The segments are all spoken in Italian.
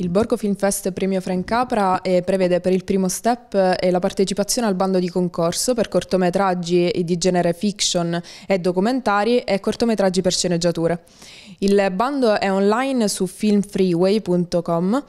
Il Borgo Film Fest Premio Frank Capra eh, prevede per il primo step eh, la partecipazione al bando di concorso per cortometraggi di genere fiction e documentari e cortometraggi per sceneggiature. Il bando è online su filmfreeway.com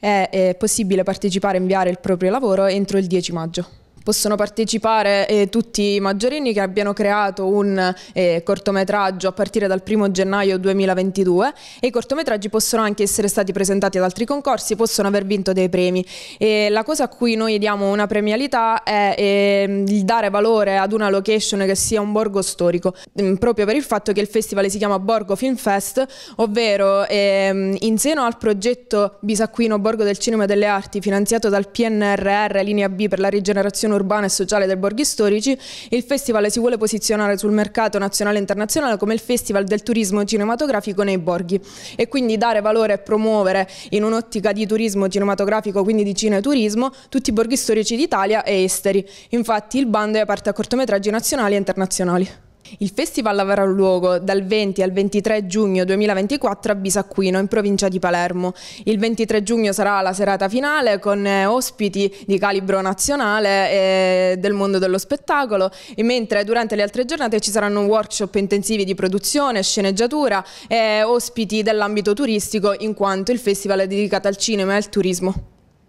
e è possibile partecipare e inviare il proprio lavoro entro il 10 maggio. Possono partecipare eh, tutti i maggiorini che abbiano creato un eh, cortometraggio a partire dal 1 gennaio 2022 e i cortometraggi possono anche essere stati presentati ad altri concorsi, possono aver vinto dei premi. E la cosa a cui noi diamo una premialità è eh, il dare valore ad una location che sia un borgo storico, mm, proprio per il fatto che il festival si chiama Borgo Film Fest, ovvero ehm, in seno al progetto Bisacquino Borgo del Cinema e delle Arti finanziato dal PNRR linea B per la rigenerazione ricostruzione urbana e sociale dei borghi storici, il festival si vuole posizionare sul mercato nazionale e internazionale come il festival del turismo cinematografico nei borghi e quindi dare valore e promuovere in un'ottica di turismo cinematografico, quindi di cine e turismo, tutti i borghi storici d'Italia e esteri. Infatti il bando è aperto a cortometraggi nazionali e internazionali. Il festival avrà luogo dal 20 al 23 giugno 2024 a Bisacquino, in provincia di Palermo. Il 23 giugno sarà la serata finale con eh, ospiti di calibro nazionale e eh, del mondo dello spettacolo, mentre durante le altre giornate ci saranno workshop intensivi di produzione, sceneggiatura e ospiti dell'ambito turistico, in quanto il festival è dedicato al cinema e al turismo.